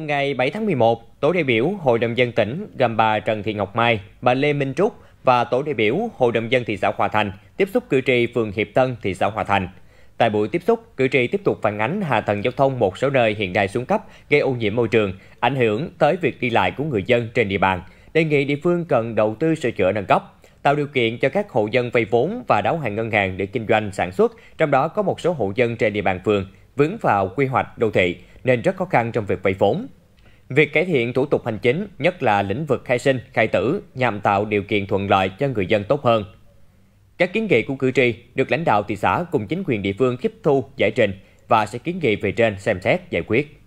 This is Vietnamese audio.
Ngày 7 tháng 11, tổ đại biểu Hội đồng dân tỉnh gồm bà Trần Thị Ngọc Mai, bà Lê Minh Trúc và tổ đại biểu Hội đồng dân thị xã Hòa Thành tiếp xúc cử tri phường Hiệp Tân, thị xã Hòa Thành. Tại buổi tiếp xúc, cử tri tiếp tục phản ánh hạ tầng giao thông một số nơi hiện đại xuống cấp, gây ô nhiễm môi trường, ảnh hưởng tới việc đi lại của người dân trên địa bàn. Đề nghị địa phương cần đầu tư sửa chữa nâng cấp, tạo điều kiện cho các hộ dân vay vốn và đáo hạn ngân hàng để kinh doanh sản xuất, trong đó có một số hộ dân trên địa bàn phường vướng vào quy hoạch đô thị, nên rất khó khăn trong việc vay vốn. Việc cải thiện thủ tục hành chính, nhất là lĩnh vực khai sinh, khai tử nhằm tạo điều kiện thuận lợi cho người dân tốt hơn. Các kiến nghị của cử tri được lãnh đạo thị xã cùng chính quyền địa phương tiếp thu, giải trình và sẽ kiến nghị về trên xem xét giải quyết.